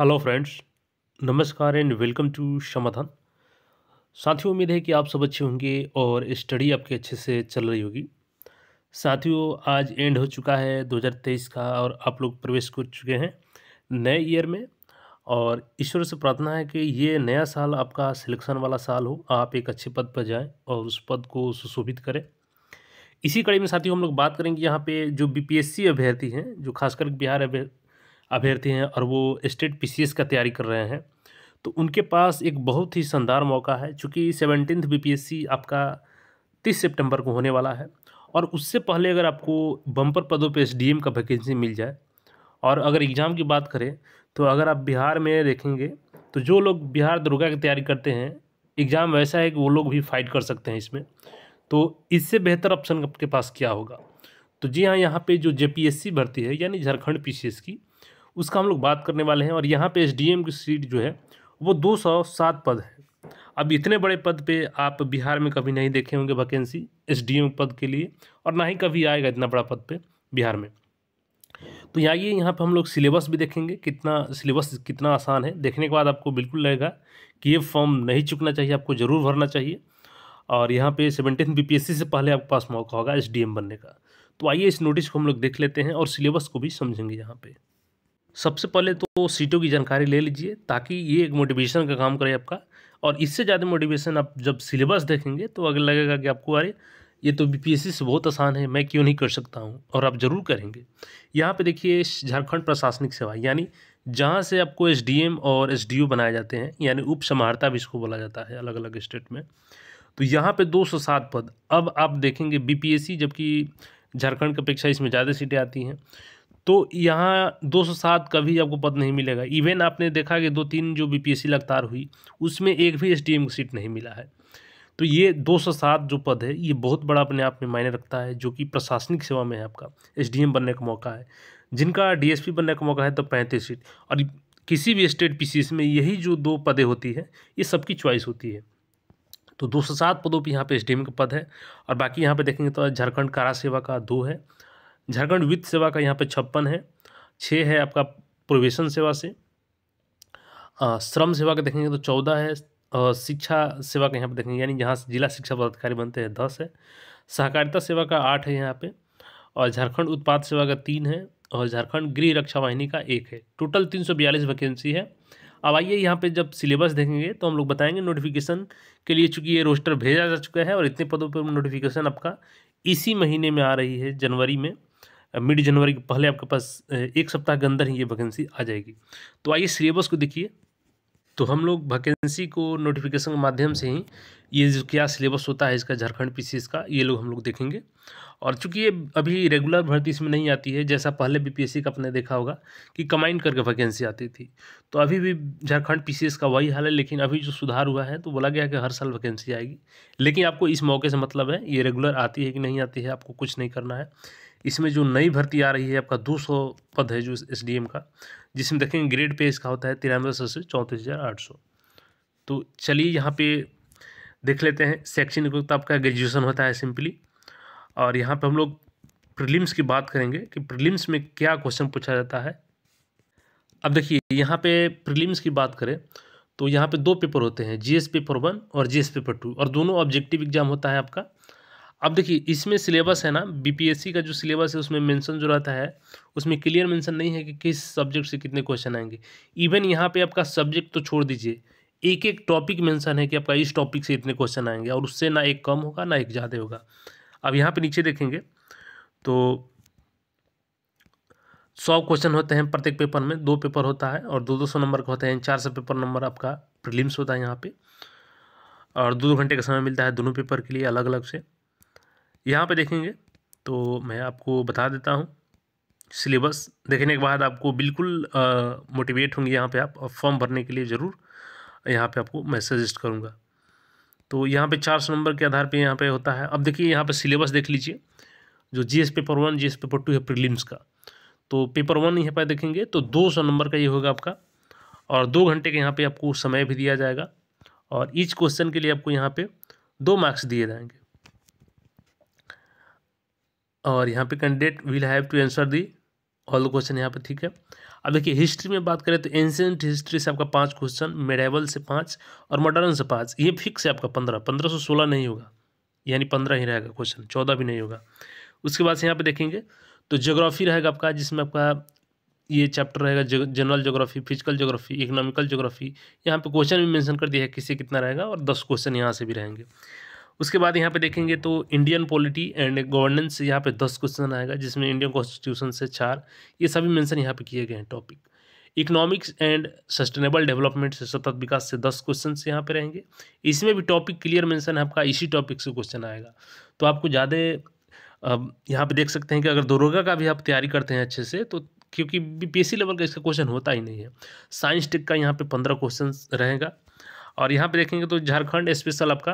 hello friends नमस्कार and welcome to Samadhan साथियों उम्मीद है कि आप सब अच्छे होंगे और स्टडी आपके अच्छे से चल रही होगी साथियों आज एंड हो चुका है 2023 का और आप लोग प्रवेश कर चुके हैं नए ईयर में और ईश्वर से प्रार्थना है कि ये नया साल आपका सिलेक्शन वाला साल हो आप एक अच्छे पद पर जाएं और उस पद को सुशोभित करें इसी कड़ी में साथियों हम लोग बात करेंगे यहाँ पे जो बीपीएससी अभ्यर्थी हैं जो खासकर बिहार अभ्यर्थी हैं और वो स्टेट पी का तैयारी कर रहे हैं तो उनके पास एक बहुत ही शानदार मौका है चूँकि सेवनटीन बी आपका तीस सितंबर को होने वाला है और उससे पहले अगर आपको बम्पर पदों पे एस का वैकेंसी मिल जाए और अगर एग्ज़ाम की बात करें तो अगर आप बिहार में देखेंगे तो जो लोग बिहार दुर्गा की तैयारी करते हैं एग्ज़ाम वैसा है कि वो लोग भी फाइट कर सकते हैं इसमें तो इससे बेहतर ऑप्शन आपके पास क्या होगा तो जी हाँ यहाँ पे जो जेपीएससी भर्ती है यानी झारखंड पीसीएस की उसका हम लोग बात करने वाले हैं और यहाँ पे एसडीएम की सीट जो है वो 207 पद है अब इतने बड़े पद पे आप बिहार में कभी नहीं देखे होंगे वैकेंसी एसडीएम पद के लिए और ना ही कभी आएगा इतना बड़ा पद पे बिहार में तो यहाँ ये यहाँ पर हम लोग सिलेबस भी देखेंगे कितना सिलेबस कितना आसान है देखने के बाद आपको बिल्कुल लगेगा कि ये फॉर्म नहीं चुकना चाहिए आपको ज़रूर भरना चाहिए और यहाँ पे सेवनटीन बीपीएससी से पहले आपके पास मौका होगा एसडीएम बनने का तो आइए इस नोटिस को हम लोग देख लेते हैं और सिलेबस को भी समझेंगे यहाँ पे सबसे पहले तो सीटों की जानकारी ले लीजिए ताकि ये एक मोटिवेशन का काम करे आपका और इससे ज़्यादा मोटिवेशन आप जब सिलेबस देखेंगे तो अगर लगेगा कि आपको अरे ये तो बीपीएससी से बहुत आसान है मैं क्यों नहीं कर सकता हूँ और आप ज़रूर करेंगे यहाँ पे देखिए झारखंड प्रशासनिक सेवा यानी जहाँ से आपको एसडीएम और एसडीओ बनाए जाते हैं यानी उप समाहर्ता भी इसको बोला जाता है अलग अलग स्टेट में तो यहाँ पे 207 पद अब आप देखेंगे बी जबकि झारखंड की अपेक्षा इसमें ज़्यादा सीटें आती हैं तो यहाँ 207 कभी आपको पद नहीं मिलेगा इवन आपने देखा कि दो तीन जो बीपीएससी लगातार हुई उसमें एक भी एस की सीट नहीं मिला है तो ये 207 जो पद है ये बहुत बड़ा अपने आप में मायने रखता है जो कि प्रशासनिक सेवा में है आपका एसडीएम बनने का मौका है जिनका डीएसपी बनने का मौका है तो पैंतीस सीट और किसी भी स्टेट पीसीएस में यही जो दो पदें होती है ये सबकी च्वाइस होती है तो दो सौ सात पदों पर यहाँ पे एसडीएम का पद है और बाकी यहाँ पे देखेंगे तो झारखंड कारा सेवा का दो है झारखंड वित्त सेवा का यहाँ पे छप्पन है छः है आपका प्रोवेशन सेवा से श्रम सेवा का देखेंगे तो चौदह है और शिक्षा सेवा का यहाँ पे देखेंगे यानी जहाँ जिला शिक्षा पदाधिकारी बनते हैं दस है सहकारिता सेवा का आठ है यहाँ पे और झारखंड उत्पाद सेवा का तीन है और झारखंड गृह रक्षा वाहिनी का एक है टोटल तीन सौ बयालीस वैकेंसी है अब आइए यहाँ पे जब सिलेबस देखेंगे तो हम लोग बताएंगे नोटिफिकेशन के लिए चूँकि ये रोस्टर भेजा जा चुका है और इतने पदों पर नोटिफिकेशन आपका इसी महीने में आ रही है जनवरी में मिड जनवरी के पहले आपके पास एक सप्ताह के अंदर ही ये वैकेंसी आ जाएगी तो आइए सिलेबस को देखिए तो हम लोग वैकेंसी को नोटिफिकेशन के माध्यम से ही ये जो क्या सिलेबस होता है इसका झारखंड पी का ये लोग हम लोग देखेंगे और चूंकि ये अभी रेगुलर भर्ती इसमें नहीं आती है जैसा पहले बीपीएससी का आपने देखा होगा कि कमाइंड करके वैकेंसी आती थी तो अभी भी झारखंड पीसीएस का वही हाल है लेकिन अभी जो सुधार हुआ है तो बोला गया कि हर साल वैकेंसी आएगी लेकिन आपको इस मौके से मतलब है ये रेगुलर आती है कि नहीं आती है आपको कुछ नहीं करना है इसमें जो नई भर्ती आ रही है आपका दो सौ पद है जो एस डी एम का जिसमें देखेंगे ग्रेड पे इसका होता है तिरानवे सौ से चौंतीस हज़ार आठ सौ तो चलिए यहाँ पे देख लेते हैं शैक्षणिक तो आपका ग्रेजुएशन होता है सिंपली और यहाँ पे हम लोग प्रीलिम्स की बात करेंगे कि प्रीलिम्स में क्या क्वेश्चन पूछा जाता है अब देखिए यहाँ पे प्रीलिम्स की बात करें तो यहाँ पे दो पेपर होते हैं जीएस पेपर वन और जीएस पेपर टू और दोनों ऑब्जेक्टिव एग्जाम होता है आपका अब देखिए इसमें सिलेबस है ना बीपीएससी का जो सिलेबस है उसमें मेंशन जो रहता है उसमें क्लियर मेंशन नहीं है कि किस सब्जेक्ट से कितने क्वेश्चन आएंगे इवन यहाँ पे आपका सब्जेक्ट तो छोड़ दीजिए एक एक टॉपिक मेंशन है कि आपका इस टॉपिक से इतने क्वेश्चन आएंगे और उससे ना एक कम होगा ना एक ज़्यादा होगा अब यहाँ पर नीचे देखेंगे तो सौ क्वेश्चन होते हैं प्रत्येक पेपर में दो पेपर होता है और दो दो सौ नंबर का होते हैं चार सौ पेपर नंबर आपका प्रिलिम्स होता है यहाँ पर और दो दो घंटे का समय मिलता है दोनों पेपर के लिए अलग अलग से यहाँ पे देखेंगे तो मैं आपको बता देता हूँ सिलेबस देखने के बाद आपको बिल्कुल मोटिवेट होंगे यहाँ पे आप और फॉर्म भरने के लिए ज़रूर यहाँ पे आपको मैं सजेस्ट करूँगा तो यहाँ पे चार सौ नंबर के आधार पे यहाँ पे होता है अब देखिए यहाँ पे सिलेबस देख लीजिए जो S paper one S paper two है प्रीलिम्स का तो पेपर वन यहाँ पर देखेंगे तो दो सौ नंबर का ये होगा आपका और दो घंटे के यहाँ पर आपको समय भी दिया जाएगा और ईच क्वेश्चन के लिए आपको यहाँ पर दो मार्क्स दिए जाएंगे और यहाँ पे candidate will have to answer the all question यहाँ पे ठीक है अब देखिए हिस्ट्री में बात करें तो एंशेंट हिस्ट्री से आपका पाँच क्वेश्चन मेडेवल से पाँच और मॉडर्न से पाँच ये फिक्स है आपका पंद्रह पंद्रह सौ सोलह नहीं होगा यानी पंद्रह ही रहेगा क्वेश्चन चौदह भी नहीं होगा उसके बाद से यहाँ पर देखेंगे तो जोग्राफी रहेगा आपका जिसमें आपका ये चैप्टर रहेगा general geography physical geography economical geography यहाँ पे क्वेश्चन भी मेंशन कर दिया है किससे कितना रहेगा और दस क्वेश्चन यहाँ से भी रहेंगे उसके बाद यहाँ पे देखेंगे तो इंडियन पॉलिटी एंड गवर्नेंस यहाँ पे दस क्वेश्चन आएगा जिसमें इंडियन कॉन्स्टिट्यूशन से चार ये सभी मेंशन यहाँ पे किए गए हैं topic economics and sustainable development से सतत विकास से दस क्वेश्चन यहाँ पे रहेंगे इसमें भी टॉपिक क्लियर मैंसन है आपका इसी टॉपिक से क्वेश्चन आएगा तो आपको ज़्यादा यहाँ पर देख सकते हैं कि अगर दरोगा का भी आप तैयारी करते हैं अच्छे से तो क्योंकि बीपीएससी लेवल का इसका क्वेश्चन होता ही नहीं है साइंस टेक का यहाँ पे पंद्रह क्वेश्चन रहेगा और यहाँ पे देखेंगे तो झारखंड स्पेशल आपका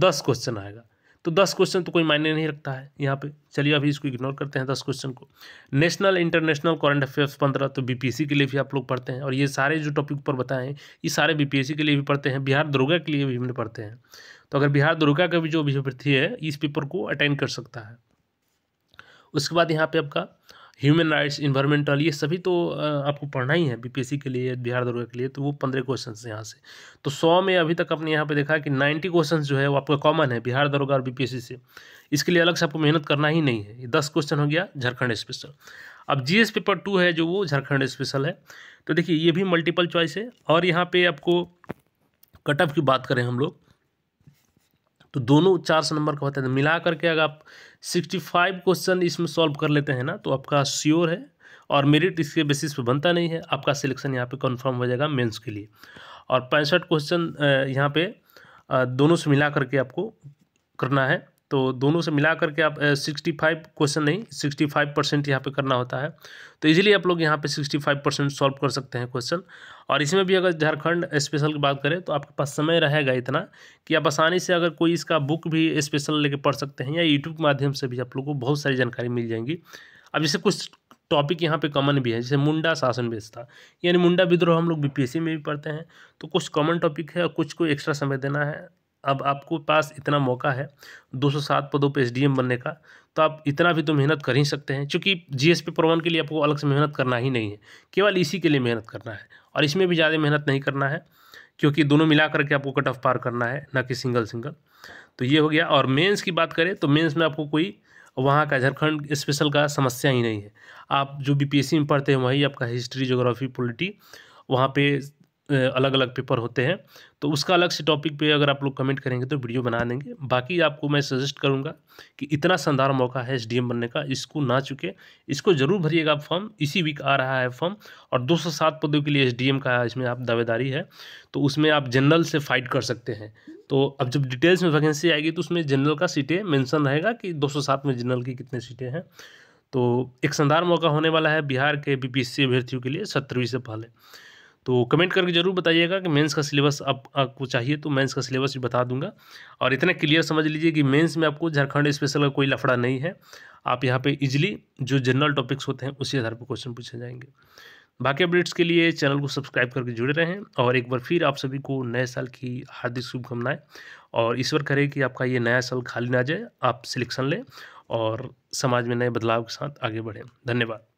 दस क्वेश्चन आएगा तो दस क्वेश्चन तो कोई मायने नहीं रखता है यहाँ पे चलिए अभी इसको इग्नोर करते हैं दस क्वेश्चन को नेशनल इंटरनेशनल करंट अफेयर्स पंद्रह तो बीपीएससी के लिए भी आप लोग पढ़ते हैं और ये सारे जो टॉपिक पर बताए हैं ये सारे बीपीएससी के लिए भी पढ़ते हैं बिहार दुर्गा के लिए भी हमने पढ़ते हैं तो अगर बिहार दुर्गा का भी जो अभ्यर्थी है इस पेपर को अटेंड कर सकता है उसके बाद यहाँ पर आपका ह्यूमन राइट्स इन्वायरमेंटल ये सभी तो आपको पढ़ना ही है बीपीएससी के लिए बिहार दरोगा के लिए तो वो पंद्रह क्वेश्चन हैं यहाँ से तो सौ में अभी तक आपने यहाँ पे देखा कि नाइन्टी क्वेश्चन जो है वो आपका कॉमन है बिहार दरोगा और बीपीएससी से इसके लिए अलग से आपको मेहनत करना ही नहीं है दस क्वेश्चन हो गया झारखंड स्पेशल अब जी पेपर टू है जो वो झारखंड स्पेशल है तो देखिए ये भी मल्टीपल चॉइस है और यहाँ पर आपको कट ऑफ की बात करें हम लोग तो दोनों चार सौ नंबर का होता है तो मिला करके अगर आप सिक्सटी फाइव क्वेश्चन इसमें सॉल्व कर लेते हैं ना तो आपका श्योर है और मेरिट इसके बेसिस पे बनता नहीं है आपका सिलेक्शन यहाँ पे कंफर्म हो जाएगा मेंस के लिए और पैंसठ क्वेश्चन यहाँ पे दोनों से मिला करके आपको करना है तो दोनों से मिला करके आप सिक्सटी फाइव क्वेश्चन नहीं सिक्सटी फाइव परसेंट यहाँ पर करना होता है तो इजीली आप लोग यहाँ पे सिक्सटी फाइव परसेंट सॉल्व कर सकते हैं क्वेश्चन और इसमें भी अगर झारखंड स्पेशल की बात करें तो आपके पास समय रहेगा इतना कि आप आसानी से अगर कोई इसका बुक भी स्पेशल लेके पढ़ सकते हैं या यूट्यूब के माध्यम से भी आप लोग को बहुत सारी जानकारी मिल जाएंगी अब जैसे कुछ टॉपिक यहाँ पे कॉमन भी है जैसे मुंडा शासन व्यवस्था यानी मुंडा विद्रोह हम लोग बीपीएससी में भी पढ़ते हैं तो कुछ कॉमन टॉपिक है और कुछ को एक्स्ट्रा समय देना है अब आपको पास इतना मौका है 207 पदों डी एसडीएम बनने का तो आप इतना भी तो मेहनत कर ही सकते हैं क्योंकि जीएसपी प्रवन के लिए आपको अलग से मेहनत करना ही नहीं है केवल इसी के लिए मेहनत करना है और इसमें भी ज़्यादा मेहनत नहीं करना है क्योंकि दोनों मिला करके आपको कट ऑफ पार करना है ना कि सिंगल सिंगल तो ये हो गया और मेन्स की बात करें तो मेन्स में आपको कोई वहाँ का झारखंड स्पेशल का समस्या ही नहीं है आप जो सी में पढ़ते हैं वही आपका हिस्ट्री जोग्राफी पोलिटी वहाँ पे अलग अलग पेपर होते हैं तो उसका अलग से टॉपिक पे अगर आप लोग कमेंट करेंगे तो वीडियो बना देंगे बाकी आपको मैं सजेस्ट करूँगा कि इतना शानदार मौका है एस बनने का इसको ना चुके इसको ज़रूर भरिएगा फॉर्म इसी वीक आ रहा है फॉर्म और 207 पदों के लिए एस का इसमें आप दावेदारी है तो उसमें आप जनरल से फाइट कर सकते हैं तो अब जब डिटेल्स में वैकेंसी आएगी तो उसमें जनरल का सीटें मैंसन रहेगा कि दो में जनरल की कितनी सीटें हैं तो एक शानदार मौका होने वाला है बिहार के बीपीएससी अभ्यर्थियों के लिए सत्रहवीं से पहले तो कमेंट करके ज़रूर बताइएगा कि मेंस का सिलेबस आप आपको चाहिए तो मेंस का सिलेबस भी बता दूंगा और इतना क्लियर समझ लीजिए कि मेंस में आपको झारखंड स्पेशल का कोई लफड़ा नहीं है आप यहाँ पे इजीली जो जनरल टॉपिक्स होते हैं उसी आधार पर क्वेश्चन पूछे जाएंगे बाकी अपडेट्स के लिए चैनल को सब्सक्राइब करके जुड़े रहें और एक बार फिर आप सभी को नए साल की हार्दिक शुभकामनाएं और ईश्वर करें कि आपका ये नया साल खाली ना जाए आप सिलेक्शन लें और समाज में नए बदलाव के साथ आगे बढ़ें धन्यवाद